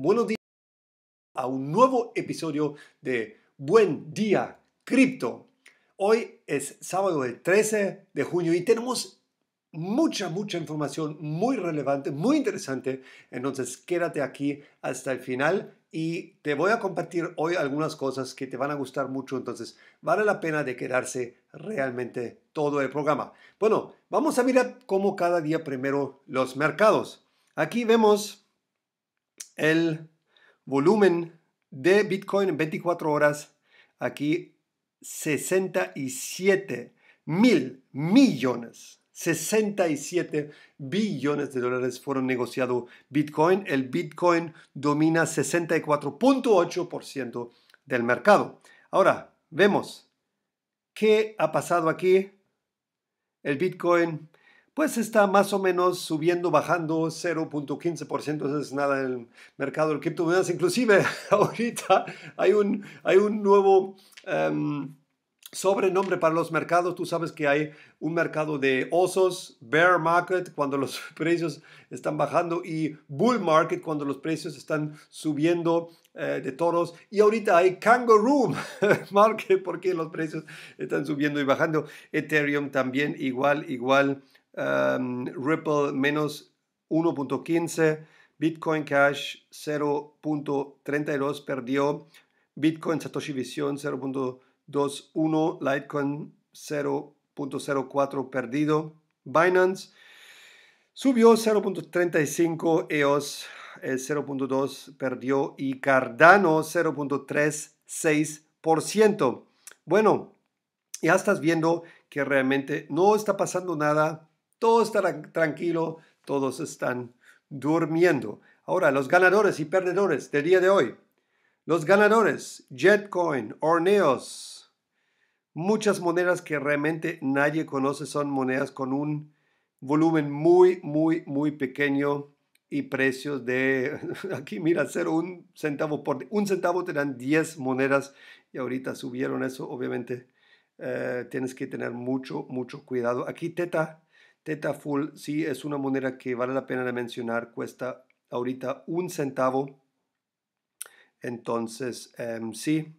Buenos días a un nuevo episodio de Buen Día Cripto. Hoy es sábado el 13 de junio y tenemos mucha, mucha información muy relevante, muy interesante. Entonces quédate aquí hasta el final y te voy a compartir hoy algunas cosas que te van a gustar mucho. Entonces vale la pena de quedarse realmente todo el programa. Bueno, vamos a mirar cómo cada día primero los mercados. Aquí vemos el volumen de Bitcoin en 24 horas. Aquí 67 mil millones. 67 billones de dólares fueron negociados Bitcoin. El Bitcoin domina 64.8% del mercado. Ahora, vemos qué ha pasado aquí. El Bitcoin pues está más o menos subiendo, bajando 0.15%, Eso es nada en el mercado de criptomonedas. Inclusive ahorita hay un, hay un nuevo em, sobrenombre para los mercados. Tú sabes que hay un mercado de osos, bear market, cuando los precios están bajando, y bull market, cuando los precios están subiendo eh, de toros y ahorita hay kangaroo market porque los precios están subiendo y bajando. Ethereum también igual, igual Um, Ripple menos 1.15, Bitcoin Cash 0.32 perdió, Bitcoin Satoshi Vision 0.21, Litecoin 0.04 perdido, Binance subió 0.35, EOS 0.2 perdió y Cardano 0.36%. Bueno, ya estás viendo que realmente no está pasando nada todo está tranquilo. todos están durmiendo. Ahora, los ganadores y perdedores del día de hoy. Los ganadores, JetCoin, Orneos. Muchas monedas que realmente nadie conoce son monedas con un volumen muy, muy, muy pequeño y precios de, aquí mira, cero, un centavo por, un centavo te dan 10 monedas y ahorita subieron eso, obviamente eh, tienes que tener mucho, mucho cuidado. Aquí Teta Teta Full sí es una moneda que vale la pena mencionar, cuesta ahorita un centavo. Entonces, em, sí.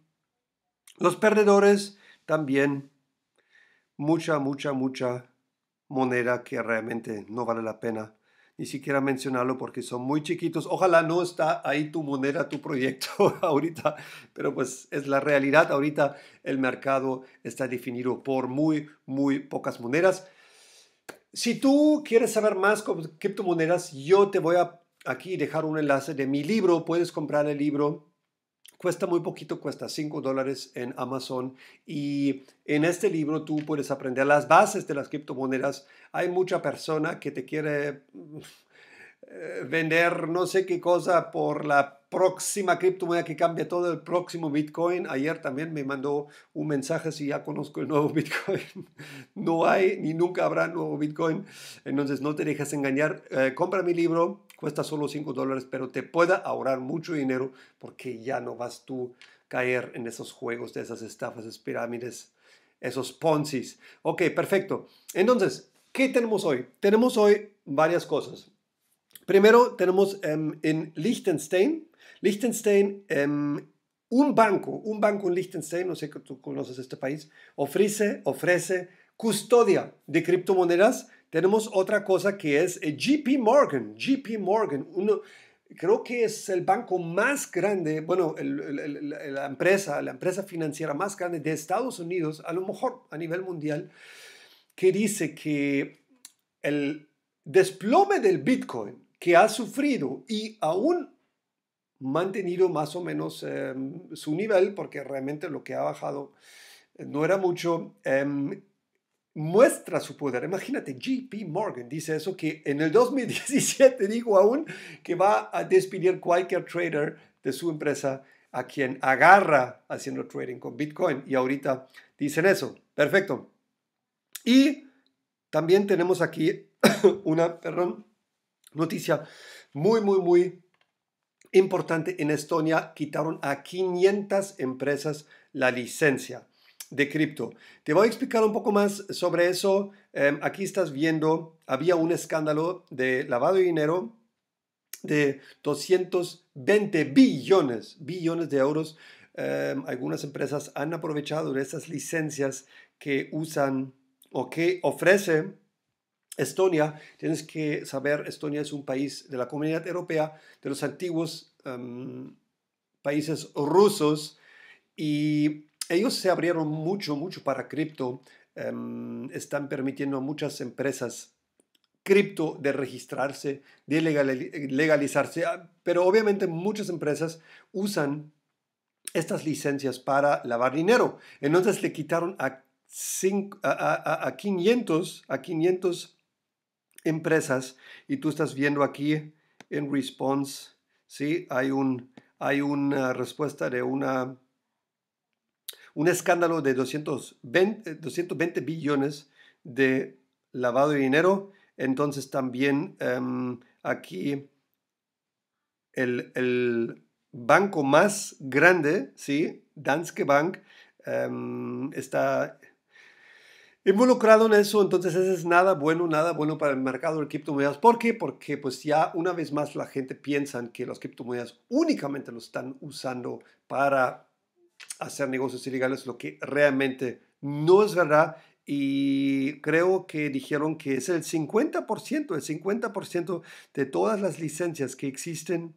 Los perdedores también. Mucha, mucha, mucha moneda que realmente no vale la pena ni siquiera mencionarlo porque son muy chiquitos. Ojalá no está ahí tu moneda, tu proyecto ahorita, pero pues es la realidad. Ahorita el mercado está definido por muy, muy pocas monedas. Si tú quieres saber más sobre criptomonedas, yo te voy a aquí dejar un enlace de mi libro. Puedes comprar el libro. Cuesta muy poquito, cuesta 5 dólares en Amazon. Y en este libro tú puedes aprender las bases de las criptomonedas. Hay mucha persona que te quiere eh, vender no sé qué cosa por la próxima criptomoneda que cambia todo el próximo Bitcoin. Ayer también me mandó un mensaje si ya conozco el nuevo Bitcoin. no hay ni nunca habrá nuevo Bitcoin. Entonces no te dejes engañar. Eh, compra mi libro, cuesta solo 5 dólares, pero te pueda ahorrar mucho dinero porque ya no vas tú caer en esos juegos de esas estafas, esas pirámides, esos poncis. Ok, perfecto. Entonces, ¿qué tenemos hoy? Tenemos hoy varias cosas. Primero tenemos em, en Liechtenstein, Liechtenstein, em, un banco, un banco en Liechtenstein, no sé que tú conoces este país, ofrece, ofrece custodia de criptomonedas. Tenemos otra cosa que es eh, JP Morgan, JP Morgan, uno, creo que es el banco más grande, bueno, la empresa, la empresa financiera más grande de Estados Unidos, a lo mejor a nivel mundial, que dice que el desplome del Bitcoin que ha sufrido y aún mantenido más o menos em, su nivel, porque realmente lo que ha bajado eh, no era mucho, em, muestra su poder. Imagínate, JP Morgan dice eso que en el 2017 dijo aún que va a despedir cualquier trader de su empresa a quien agarra haciendo trading con Bitcoin y ahorita dicen eso. Perfecto. Y también tenemos aquí una perdón, noticia muy, muy, muy importante. En Estonia quitaron a 500 empresas la licencia de cripto. Te voy a explicar un poco más sobre eso. Em, aquí estás viendo, había un escándalo de lavado de dinero de 220 billones, billones de euros. Em, algunas empresas han aprovechado de esas licencias que usan o que ofrece Estonia, tienes que saber, Estonia es un país de la Comunidad Europea, de los antiguos em, países rusos, y ellos se abrieron mucho, mucho para cripto. Em, están permitiendo a muchas empresas cripto de registrarse, de legalizarse, ah, pero obviamente muchas empresas usan estas licencias para lavar dinero. Entonces le quitaron a a, 500, a 500 empresas y tú estás viendo aquí en response, ¿sí? Hay, un, hay una respuesta de una, un escándalo de 220, 220 billones de lavado de dinero. Entonces también em, aquí el, banco más grande, ¿sí? Danske Bank, em, está involucrado en eso, entonces eso es nada bueno, nada bueno para el mercado de criptomonedas. ¿Por qué? Porque pues ya una vez más la gente piensa que las criptomonedas únicamente lo están usando para hacer negocios ilegales, lo que realmente no es verdad. Y creo que dijeron que es el 50%, el 50% de todas las licencias que existen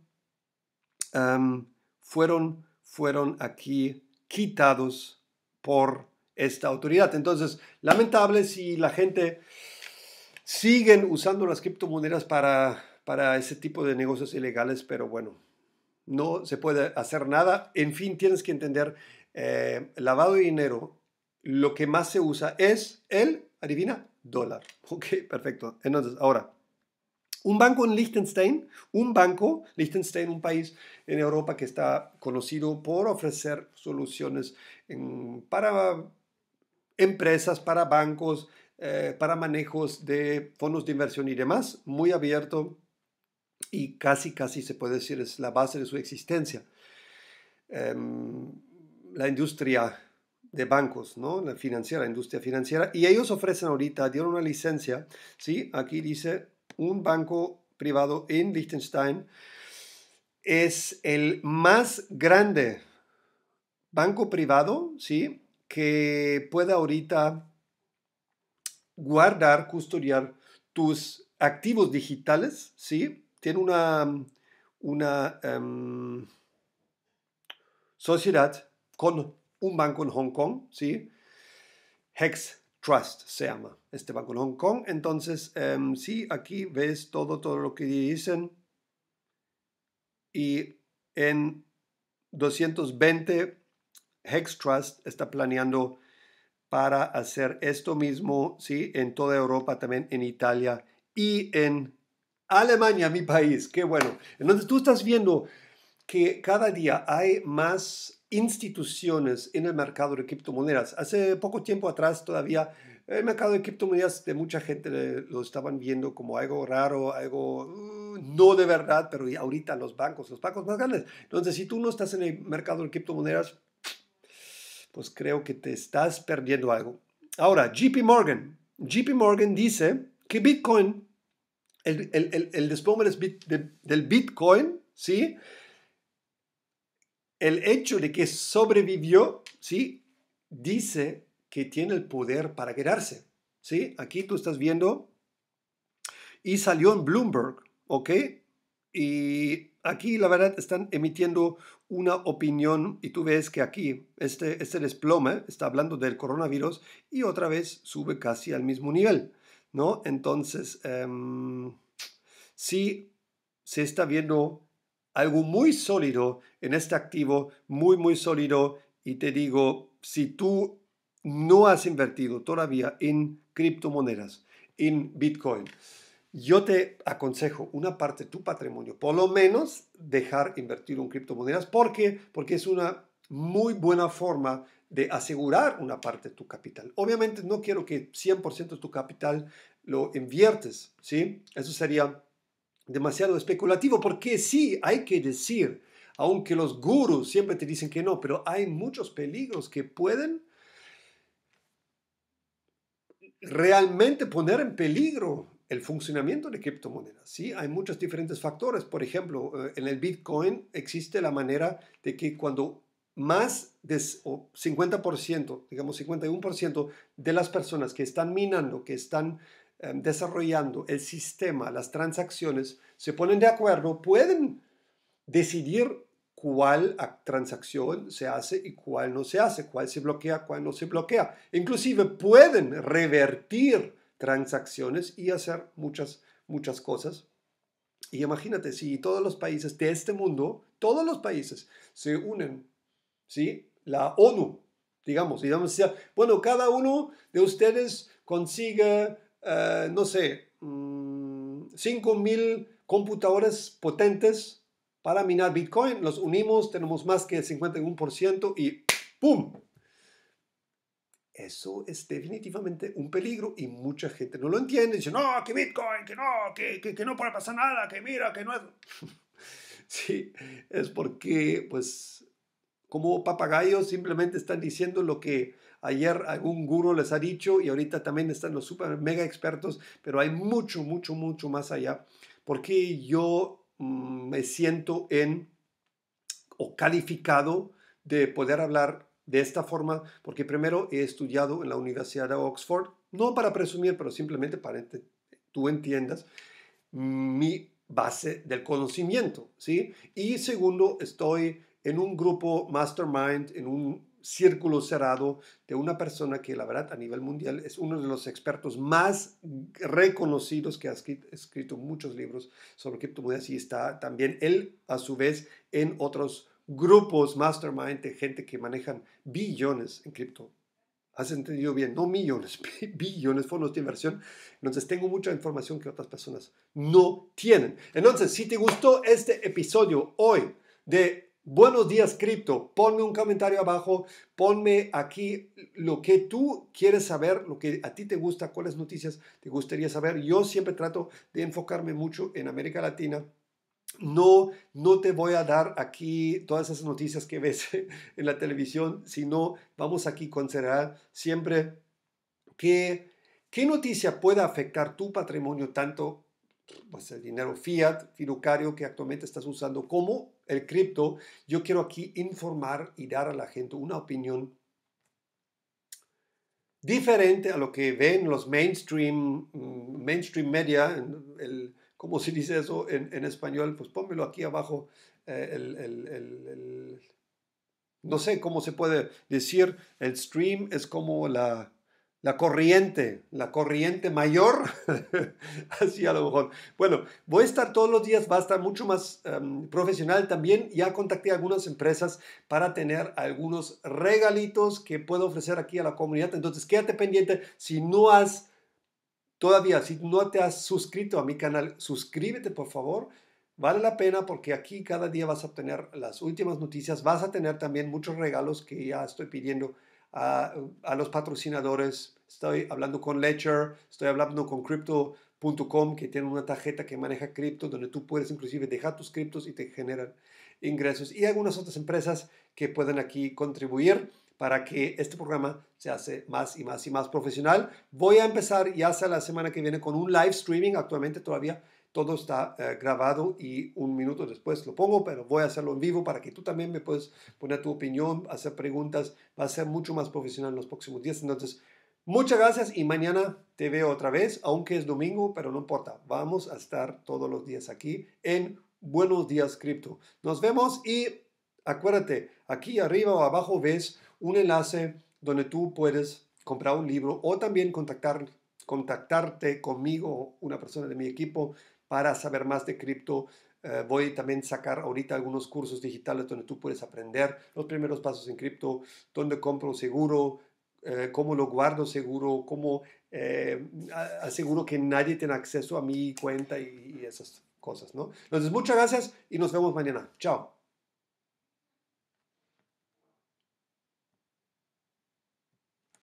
fueron, fueron aquí quitados por esta autoridad. Entonces, lamentable si la gente siguen usando las criptomonedas para, para ese tipo de negocios ilegales, pero bueno, no se puede hacer nada. En fin, tienes que entender, eh, lavado de dinero, lo que más se usa es el, adivina, dólar. Ok, perfecto. Entonces, ahora, un banco en Liechtenstein, un banco, Liechtenstein, un país en Europa que está conocido por ofrecer soluciones en, para empresas, para bancos, eh, para manejos de fondos de inversión y demás, muy abierto y casi, casi se puede decir es la base de su existencia. Em, la industria de bancos, ¿no? La financiera, la industria financiera. Y ellos ofrecen ahorita, dieron una licencia, ¿sí? Aquí dice, un banco privado en Liechtenstein es el más grande banco privado, ¿sí? que pueda ahorita guardar, custodiar tus activos digitales, ¿sí? Tiene una, una em, sociedad con un banco en Hong Kong, ¿sí? Hex Trust se llama este banco en Hong Kong. Entonces, em, sí, aquí ves todo, todo lo que dicen. Y en 220 Hex Trust está planeando para hacer esto mismo, ¿sí? En toda Europa, también en Italia y en Alemania, mi país. Qué bueno. Entonces tú estás viendo que cada día hay más instituciones en el mercado de criptomonedas. Hace poco tiempo atrás todavía el mercado de criptomonedas de mucha gente lo estaban viendo como algo raro, algo mm, no de verdad, pero ahorita los bancos, los bancos más grandes. Entonces, si tú no estás en el mercado de criptomonedas, pues creo que te estás perdiendo algo. Ahora, JP Morgan. JP Morgan dice que Bitcoin, el, el, del Bitcoin, ¿sí? El hecho de que sobrevivió, ¿sí? Dice que tiene el poder para quedarse, ¿sí? Aquí tú estás viendo y salió en Bloomberg, ¿ok? Y aquí la verdad están emitiendo una opinión y tú ves que aquí este, este desplome está hablando del coronavirus y otra vez sube casi al mismo nivel, ¿no? Entonces, si em, sí se está viendo algo muy sólido en este activo, muy, muy sólido y te digo, si tú no has invertido todavía en criptomonedas, en Bitcoin, yo te aconsejo una parte de tu patrimonio, por lo menos dejar invertir en criptomonedas. ¿Por qué? Porque es una muy buena forma de asegurar una parte de tu capital. Obviamente no quiero que 100% de tu capital lo inviertes, ¿sí? Eso sería demasiado especulativo, porque sí, hay que decir, aunque los gurús siempre te dicen que no, pero hay muchos peligros que pueden realmente poner en peligro el funcionamiento de criptomonedas. ¿sí? Hay muchos diferentes factores. Por ejemplo, eh, en el Bitcoin existe la manera de que cuando más de 50%, digamos 51% de las personas que están minando, que están em, desarrollando el sistema, las transacciones, se ponen de acuerdo, pueden decidir cuál transacción se hace y cuál no se hace, cuál se bloquea, cuál no se bloquea. Inclusive pueden revertir transacciones y hacer muchas, muchas cosas. Y imagínate si todos los países de este mundo, todos los países se unen, ¿sí? La ONU, digamos, y vamos bueno, cada uno de ustedes consigue, eh, no sé, um, mm, 5.000 computadores potentes para minar Bitcoin, los unimos, tenemos más que el 51% y ¡pum! Eso es definitivamente un peligro y mucha gente no lo entiende. Dice, no, que Bitcoin, que no, que, que, no puede pasar nada, que mira, que no es... sí, es porque, pues, como papagayos simplemente están diciendo lo que ayer algún gurú les ha dicho y ahorita también están los super mega expertos, pero hay mucho, mucho, mucho más allá. Porque yo mm, me siento en o calificado de poder hablar de esta forma, porque primero he estudiado en la Universidad de Oxford, no para presumir, pero simplemente para que tú entiendas mi base del conocimiento, ¿sí? Y segundo, estoy en un grupo mastermind, en un círculo cerrado de una persona que la verdad a nivel mundial es uno de los expertos más reconocidos que ha escrito, muchos libros sobre criptomonedas y está también él a su vez en otros grupos mastermind de gente que manejan billones en cripto. Has entendido bien, no millones, billones, fondos de inversión. Entonces tengo mucha información que otras personas no tienen. Entonces, si te gustó este episodio hoy de Buenos días cripto, ponme un comentario abajo, ponme aquí lo que tú quieres saber, lo que a ti te gusta, cuáles noticias te gustaría saber. Yo siempre trato de enfocarme mucho en América Latina no, no te voy a dar aquí todas esas noticias que ves en la televisión, sino vamos aquí a considerar siempre que, qué noticia puede afectar tu patrimonio tanto, pues, el dinero fiat, fiducario, que actualmente estás usando, como el cripto. Yo quiero aquí informar y dar a la gente una opinión diferente a lo que ven los mainstream, mm, mainstream media, el ¿Cómo se dice eso en, español? Pues pónmelo aquí abajo. Eh, no sé cómo se puede decir. El stream es como la, corriente, la corriente mayor, así a lo mejor. Bueno, voy a estar todos los días, va a estar mucho más em, profesional también. Ya contacté a algunas empresas para tener algunos regalitos que puedo ofrecer aquí a la comunidad. Entonces, quédate pendiente si no has Todavía, si no te has suscrito a mi canal, suscríbete por favor. Vale la pena porque aquí cada día vas a tener las últimas noticias, vas a tener también muchos regalos que ya estoy pidiendo a, a los patrocinadores. Estoy hablando con Ledger, estoy hablando con Crypto.com que tiene una tarjeta que maneja cripto donde tú puedes inclusive dejar tus criptos y te generan ingresos. Y algunas otras empresas que pueden aquí contribuir para que este programa se hace más y más y más profesional. Voy a empezar ya hasta la semana que viene con un live streaming. Actualmente todavía todo está eh, grabado y un minuto después lo pongo, pero voy a hacerlo en vivo para que tú también me puedes poner tu opinión, hacer preguntas. Va a ser mucho más profesional en los próximos días. Entonces, muchas gracias y mañana te veo otra vez, aunque es domingo, pero no importa. Vamos a estar todos los días aquí en Buenos Días Cripto. Nos vemos y acuérdate, aquí arriba o abajo ves un enlace donde tú puedes comprar un libro o también contactar, contactarte conmigo o una persona de mi equipo para saber más de cripto. Eh, voy también a sacar ahorita algunos cursos digitales donde tú puedes aprender los primeros pasos en cripto, dónde compro seguro, eh, cómo lo guardo seguro, cómo eh, aseguro que nadie tenga acceso a mi cuenta y, y esas cosas, ¿no? Entonces, muchas gracias y nos vemos mañana. Chao.